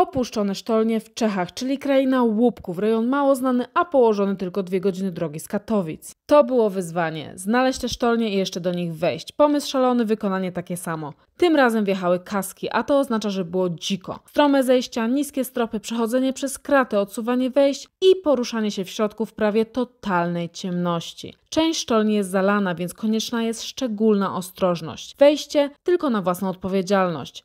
opuszczone sztolnie w Czechach, czyli kraina łupków, rejon mało znany, a położony tylko dwie godziny drogi z Katowic. To było wyzwanie, znaleźć te sztolnie i jeszcze do nich wejść. Pomysł szalony, wykonanie takie samo. Tym razem wjechały kaski, a to oznacza, że było dziko. Strome zejścia, niskie stropy, przechodzenie przez kraty, odsuwanie wejść i poruszanie się w środku w prawie totalnej ciemności. Część sztolni jest zalana, więc konieczna jest szczególna ostrożność. Wejście tylko na własną odpowiedzialność.